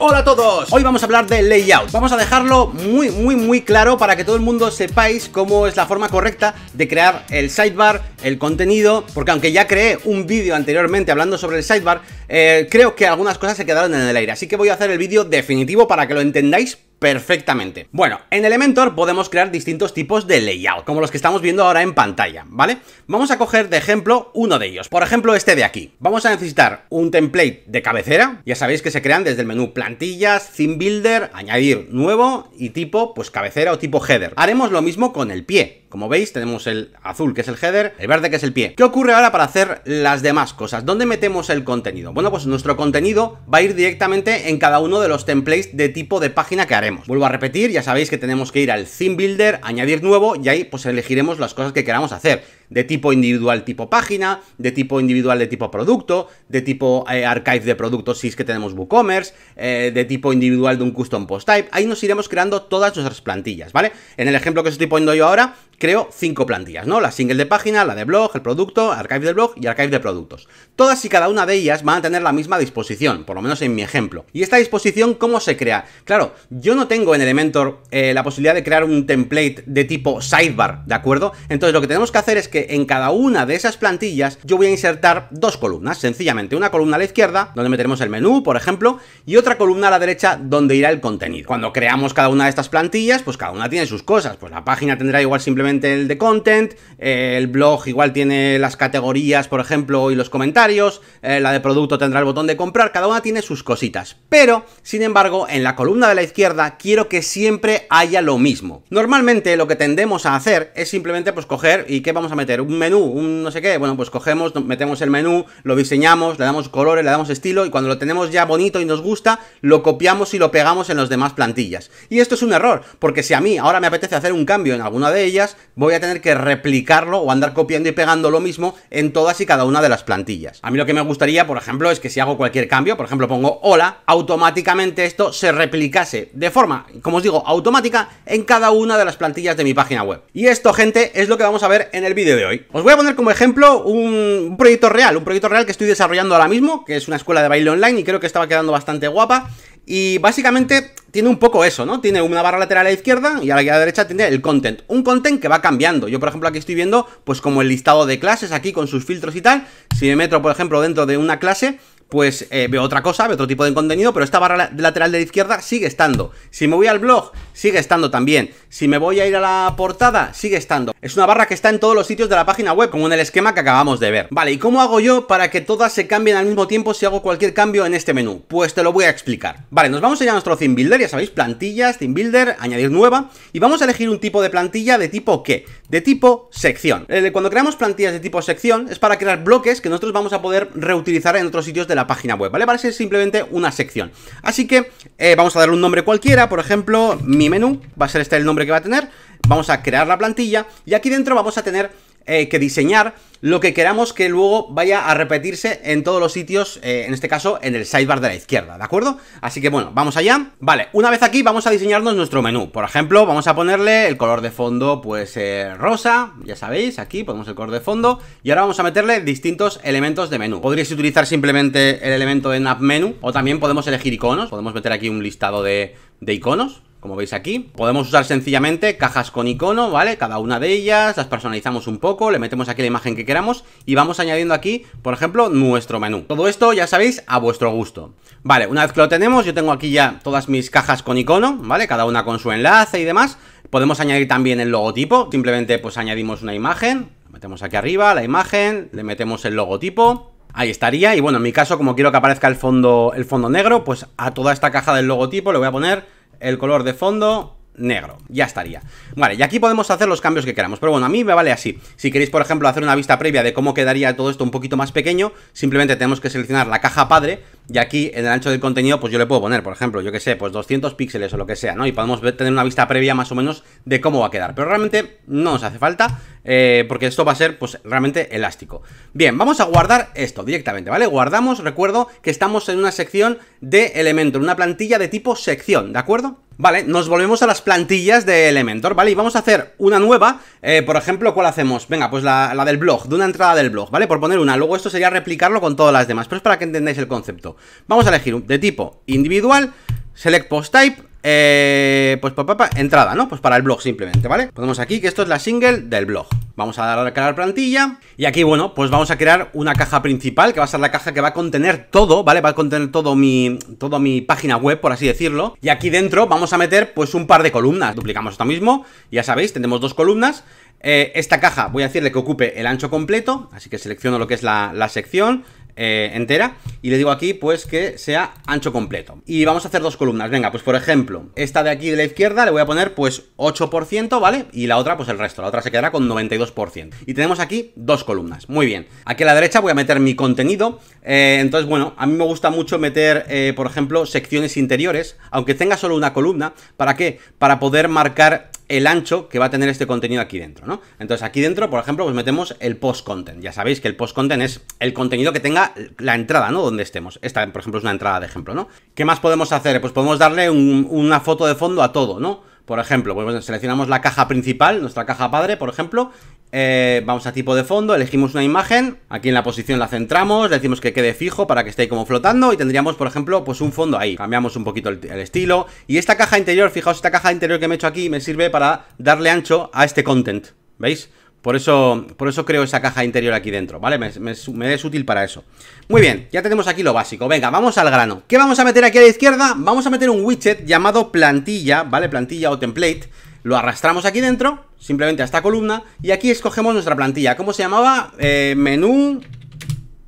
Hola a todos, hoy vamos a hablar de layout Vamos a dejarlo muy muy muy claro para que todo el mundo sepáis cómo es la forma correcta de crear el sidebar, el contenido Porque aunque ya creé un vídeo anteriormente hablando sobre el sidebar eh, Creo que algunas cosas se quedaron en el aire, así que voy a hacer el vídeo definitivo para que lo entendáis perfectamente. Bueno, en Elementor podemos crear distintos tipos de layout, como los que estamos viendo ahora en pantalla, ¿vale? Vamos a coger de ejemplo uno de ellos, por ejemplo este de aquí. Vamos a necesitar un template de cabecera, ya sabéis que se crean desde el menú plantillas, theme builder, añadir nuevo y tipo pues cabecera o tipo header. Haremos lo mismo con el pie, como veis, tenemos el azul, que es el header, el verde, que es el pie. ¿Qué ocurre ahora para hacer las demás cosas? ¿Dónde metemos el contenido? Bueno, pues nuestro contenido va a ir directamente en cada uno de los templates de tipo de página que haremos. Vuelvo a repetir, ya sabéis que tenemos que ir al Theme Builder, añadir nuevo, y ahí pues elegiremos las cosas que queramos hacer de tipo individual tipo página, de tipo individual de tipo producto, de tipo eh, archive de productos si es que tenemos WooCommerce, eh, de tipo individual de un custom post type. Ahí nos iremos creando todas nuestras plantillas, ¿vale? En el ejemplo que os estoy poniendo yo ahora, creo cinco plantillas, ¿no? La single de página, la de blog, el producto, archive de blog y archive de productos. Todas y cada una de ellas van a tener la misma disposición, por lo menos en mi ejemplo. ¿Y esta disposición cómo se crea? Claro, yo no tengo en Elementor eh, la posibilidad de crear un template de tipo sidebar, ¿de acuerdo? Entonces lo que tenemos que hacer es que en cada una de esas plantillas yo voy a insertar dos columnas, sencillamente una columna a la izquierda, donde meteremos el menú, por ejemplo, y otra columna a la derecha, donde irá el contenido. Cuando creamos cada una de estas plantillas, pues cada una tiene sus cosas, pues la página tendrá igual simplemente el de content, el blog igual tiene las categorías, por ejemplo, y los comentarios, eh, la de producto tendrá el botón de comprar, cada una tiene sus cositas, pero, sin embargo, en la columna de la izquierda quiero que siempre haya lo mismo. Normalmente lo que tendemos a hacer es simplemente pues coger y qué vamos a meter un menú, un no sé qué, bueno, pues cogemos, metemos el menú, lo diseñamos, le damos colores, le damos estilo y cuando lo tenemos ya bonito y nos gusta, lo copiamos y lo pegamos en las demás plantillas. Y esto es un error, porque si a mí ahora me apetece hacer un cambio en alguna de ellas, voy a tener que replicarlo o andar copiando y pegando lo mismo en todas y cada una de las plantillas. A mí lo que me gustaría, por ejemplo, es que si hago cualquier cambio, por ejemplo pongo hola, automáticamente esto se replicase de forma, como os digo, automática en cada una de las plantillas de mi página web. Y esto, gente, es lo que vamos a ver en el vídeo hoy. Os voy a poner como ejemplo un proyecto real, un proyecto real que estoy desarrollando ahora mismo, que es una escuela de baile online y creo que estaba quedando bastante guapa. Y básicamente tiene un poco eso, ¿no? Tiene una barra lateral a la izquierda y a la derecha tiene el content. Un content que va cambiando. Yo, por ejemplo, aquí estoy viendo, pues como el listado de clases aquí con sus filtros y tal. Si me meto, por ejemplo, dentro de una clase, pues eh, veo otra cosa, veo otro tipo de contenido, pero esta barra lateral de la izquierda sigue estando. Si me voy al blog, sigue estando también. Si me voy a ir a la portada, sigue estando. Es una barra que está en todos los sitios de la página web, como en el esquema que acabamos de ver. Vale, ¿y cómo hago yo para que todas se cambien al mismo tiempo si hago cualquier cambio en este menú? Pues te lo voy a explicar. Vale, nos vamos a ir a nuestro theme builder, ya sabéis, plantillas, theme builder, añadir nueva, y vamos a elegir un tipo de plantilla de tipo que de tipo sección. Eh, cuando creamos plantillas de tipo sección es para crear bloques que nosotros vamos a poder reutilizar en otros sitios de la página web, ¿vale? Para ser simplemente una sección. Así que eh, vamos a darle un nombre cualquiera, por ejemplo, mi menú, va a ser este el nombre que va a tener. Vamos a crear la plantilla y aquí dentro vamos a tener eh, que diseñar lo que queramos que luego vaya a repetirse en todos los sitios, eh, en este caso en el sidebar de la izquierda, ¿de acuerdo? Así que bueno, vamos allá. Vale, una vez aquí vamos a diseñarnos nuestro menú. Por ejemplo, vamos a ponerle el color de fondo pues eh, rosa, ya sabéis, aquí ponemos el color de fondo y ahora vamos a meterle distintos elementos de menú. Podríais utilizar simplemente el elemento de nav menu o también podemos elegir iconos, podemos meter aquí un listado de iconos, como veis aquí. Podemos usar sencillamente cajas con icono, ¿vale? Cada una de ellas, las personalizamos un poco, le metemos aquí la imagen que queramos y vamos añadiendo aquí, por ejemplo, nuestro menú. Todo esto, ya sabéis, a vuestro gusto. Vale, una vez que lo tenemos, yo tengo aquí ya todas mis cajas con icono, ¿vale? Cada una con su enlace y demás. Podemos añadir también el logotipo, simplemente pues añadimos una imagen, metemos aquí arriba la imagen, le metemos el logotipo, Ahí estaría, y bueno, en mi caso, como quiero que aparezca el fondo, el fondo negro, pues a toda esta caja del logotipo le voy a poner el color de fondo negro. Ya estaría. Vale, y aquí podemos hacer los cambios que queramos. Pero bueno, a mí me vale así. Si queréis, por ejemplo, hacer una vista previa de cómo quedaría todo esto un poquito más pequeño, simplemente tenemos que seleccionar la caja padre y aquí en el ancho del contenido, pues yo le puedo poner, por ejemplo, yo que sé, pues 200 píxeles o lo que sea, ¿no? Y podemos tener una vista previa más o menos de cómo va a quedar. Pero realmente no nos hace falta eh, porque esto va a ser, pues, realmente elástico. Bien, vamos a guardar esto directamente, ¿vale? Guardamos, recuerdo que estamos en una sección de elemento, en una plantilla de tipo sección, ¿de acuerdo? Vale, nos volvemos a las plantillas de Elementor, ¿vale? Y vamos a hacer una nueva, eh, por ejemplo, ¿cuál hacemos? Venga, pues la, la, del blog, de una entrada del blog, ¿vale? Por poner una, luego esto sería replicarlo con todas las demás, pero es para que entendáis el concepto. Vamos a elegir de tipo individual, select post type, eh, pues papá, entrada, ¿no? Pues para el blog simplemente, ¿vale? podemos aquí que esto es la single del blog. Vamos a dar a crear plantilla. Y aquí, bueno, pues vamos a crear una caja principal, que va a ser la caja que va a contener todo, ¿vale? Va a contener todo mi, todo mi página web, por así decirlo. Y aquí dentro vamos a meter, pues, un par de columnas. Duplicamos esto mismo. Ya sabéis, tenemos dos columnas. Eh, esta caja voy a decirle que ocupe el ancho completo, así que selecciono lo que es la sección, eh, entera y le digo aquí pues que sea ancho completo. Y vamos a hacer dos columnas, venga, pues por ejemplo, esta de aquí de la izquierda le voy a poner pues 8%, ¿vale? Y la otra pues el resto, la otra se quedará con 92%. Y tenemos aquí dos columnas, muy bien. Aquí a la derecha voy a meter mi contenido, eh, entonces bueno, a mí me gusta mucho meter, eh, por ejemplo, secciones interiores, aunque tenga solo una columna, ¿para qué? Para poder marcar el ancho que va a tener este contenido aquí dentro, ¿no? Entonces aquí dentro, por ejemplo, pues metemos el post content. Ya sabéis que el post content es el contenido que tenga la entrada, ¿no? Donde estemos. Esta, por ejemplo, es una entrada de ejemplo, ¿no? ¿Qué más podemos hacer? Pues podemos darle una foto de fondo a todo, ¿no? Por ejemplo, pues seleccionamos la caja principal, nuestra caja padre, por ejemplo. Eh, vamos a tipo de fondo, elegimos una imagen, aquí en la posición la centramos, le decimos que quede fijo para que esté como flotando y tendríamos, por ejemplo, pues un fondo ahí. Cambiamos un poquito el, el estilo y esta caja interior, fijaos, esta caja interior que me he hecho aquí me sirve para darle ancho a este content, ¿veis? Por eso, por eso creo esa caja interior aquí dentro, ¿vale? Me, es útil para eso. Muy bien, ya tenemos aquí lo básico. Venga, vamos al grano. ¿Qué vamos a meter aquí a la izquierda? Vamos a meter un widget llamado plantilla, ¿vale? Plantilla o template. Lo arrastramos aquí dentro, simplemente a esta columna. Y aquí escogemos nuestra plantilla. ¿Cómo se llamaba? Eh, menú...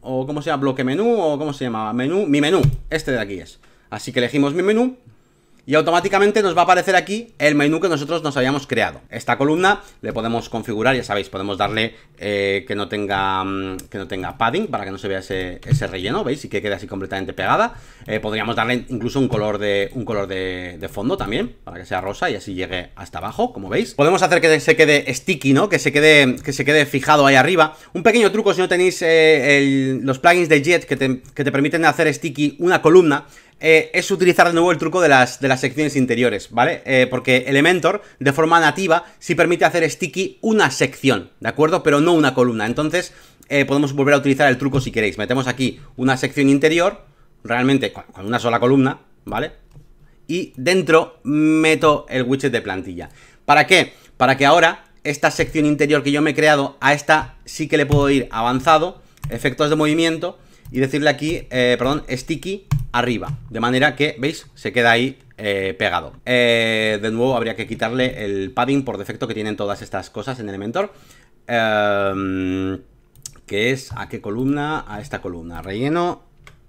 O cómo se llama, bloque menú, o cómo se llamaba, menú, mi menú, este de aquí es. Así que elegimos mi menú, y automáticamente nos va a aparecer aquí el menú que nosotros nos habíamos creado. Esta columna le podemos configurar, ya sabéis, podemos darle eh, que, no tenga, mm, que no tenga padding para que no se vea ese, relleno, ¿veis? Y que quede así completamente pegada. Eh, podríamos darle incluso un color, de, un color de, fondo también, para que sea rosa y así llegue hasta abajo, como veis. Podemos hacer que se quede sticky, ¿no? Que se quede, que se quede fijado ahí arriba. Un pequeño truco si no tenéis eh, los plugins de Jet que que te permiten hacer sticky una columna, eh, es utilizar de nuevo el truco de las, secciones interiores, ¿vale? Eh, porque Elementor, de forma nativa, sí permite hacer sticky una sección, ¿de acuerdo? Pero no una columna. Entonces, eh, podemos volver a utilizar el truco si queréis. Metemos aquí una sección interior, realmente con, con una sola columna, ¿vale? Y dentro meto el widget de plantilla. ¿Para qué? Para que ahora esta sección interior que yo me he creado, a esta sí que le puedo ir avanzado, efectos de movimiento y decirle aquí, eh, perdón, sticky arriba. De manera que, ¿veis? Se queda ahí eh, pegado. Eh, de nuevo, habría que quitarle el padding por defecto que tienen todas estas cosas en Elementor. Em, ¿Qué es a qué columna, a esta columna. Relleno,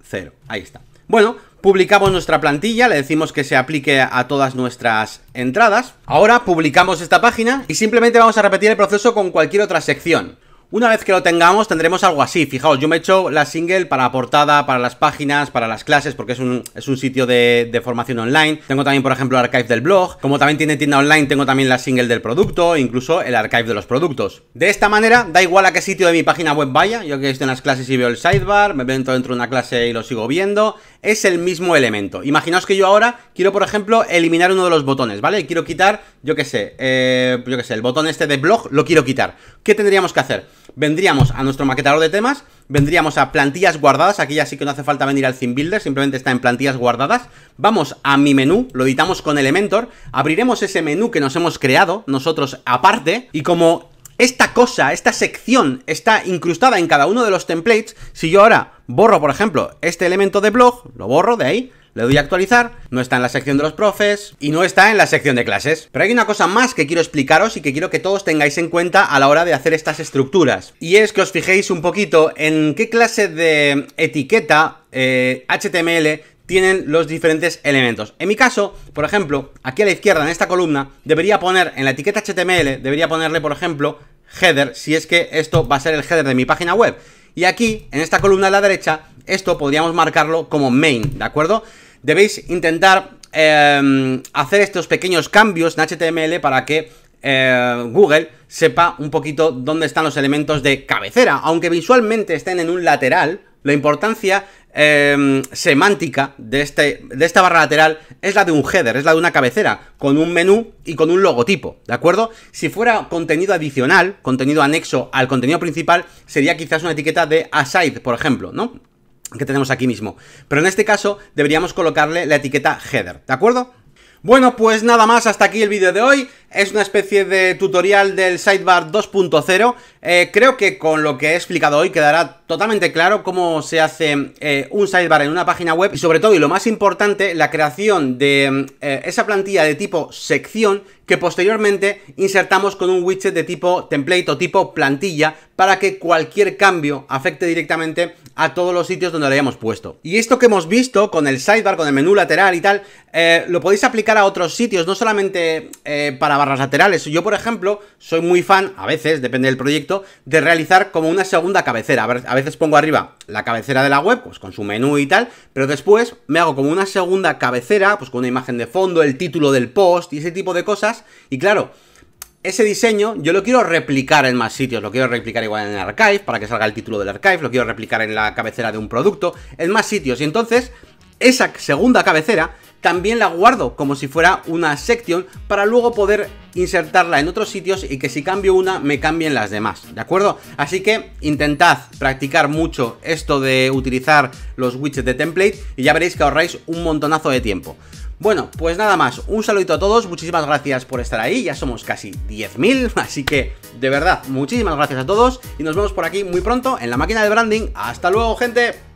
cero. Ahí está. Bueno, publicamos nuestra plantilla, le decimos que se aplique a todas nuestras entradas. Ahora publicamos esta página y simplemente vamos a repetir el proceso con cualquier otra sección. Una vez que lo tengamos tendremos algo así, fijaos, yo me he hecho la single para la portada, para las páginas, para las clases, porque es un, sitio de, de, formación online. Tengo también, por ejemplo, el archive del blog, como también tiene tienda online, tengo también la single del producto, incluso el archive de los productos. De esta manera, da igual a qué sitio de mi página web vaya, yo que estoy en las clases y veo el sidebar, me meto dentro de una clase y lo sigo viendo, es el mismo elemento. Imaginaos que yo ahora quiero, por ejemplo, eliminar uno de los botones, ¿vale? Quiero quitar, yo qué sé, eh, yo qué sé, el botón este de blog lo quiero quitar. ¿Qué tendríamos que hacer? Vendríamos a nuestro maquetador de temas, vendríamos a plantillas guardadas, aquí ya sí que no hace falta venir al Theme Builder, simplemente está en plantillas guardadas. Vamos a mi menú, lo editamos con Elementor, abriremos ese menú que nos hemos creado nosotros aparte y como esta cosa, esta sección está incrustada en cada uno de los templates, si yo ahora borro, por ejemplo, este elemento de blog, lo borro de ahí, le doy a actualizar, no está en la sección de los profes y no está en la sección de clases. Pero hay una cosa más que quiero explicaros y que quiero que todos tengáis en cuenta a la hora de hacer estas estructuras. Y es que os fijéis un poquito en qué clase de etiqueta HTML eh, tienen los diferentes elementos. En mi caso, por ejemplo, aquí a la izquierda en esta columna, debería poner en la etiqueta HTML, debería ponerle, por ejemplo, header, si es que esto va a ser el header de mi página web. Y aquí, en esta columna de la derecha, esto podríamos marcarlo como main, ¿de acuerdo? Debéis intentar em, hacer estos pequeños cambios en HTML para que eh, Google sepa un poquito dónde están los elementos de cabecera. Aunque visualmente estén en un lateral, la importancia Em, semántica de, este, de esta barra lateral es la de un header, es la de una cabecera, con un menú y con un logotipo, ¿de acuerdo? Si fuera contenido adicional, contenido anexo al contenido principal, sería quizás una etiqueta de aside, por ejemplo, ¿no? Que tenemos aquí mismo. Pero en este caso deberíamos colocarle la etiqueta header, ¿de acuerdo? Bueno, pues nada más, hasta aquí el vídeo de hoy. Es una especie de tutorial del sidebar 2.0. Eh, creo que con lo que he explicado hoy quedará totalmente claro cómo se hace eh, un sidebar en una página web y sobre todo, y lo más importante, la creación de eh, esa plantilla de tipo sección que posteriormente insertamos con un widget de tipo template o tipo plantilla para que cualquier cambio afecte directamente a todos los sitios donde lo hayamos puesto. Y esto que hemos visto con el sidebar, con el menú lateral y tal, lo podéis aplicar a otros sitios, no solamente para barras laterales. Yo, por ejemplo, soy muy fan, a veces, depende del proyecto, de realizar como una segunda cabecera. A veces pongo arriba la cabecera de la web, pues con su menú y tal, pero después me hago como una segunda cabecera, pues con una imagen de fondo, el título del post y ese tipo de cosas. Y claro, ese diseño yo lo quiero replicar en más sitios, lo quiero replicar igual en el archive, para que salga el título del archive, lo quiero replicar en la cabecera de un producto, en más sitios. Y entonces, esa segunda cabecera también la guardo como si fuera una sección para luego poder insertarla en otros sitios y que si cambio una me cambien las demás, ¿de acuerdo? Así que intentad practicar mucho esto de utilizar los widgets de template y ya veréis que ahorráis un montonazo de tiempo. Bueno, pues nada más, un saludito a todos, muchísimas gracias por estar ahí, ya somos casi 10.000, así que de verdad, muchísimas gracias a todos y nos vemos por aquí muy pronto en la máquina de branding. Hasta luego, gente.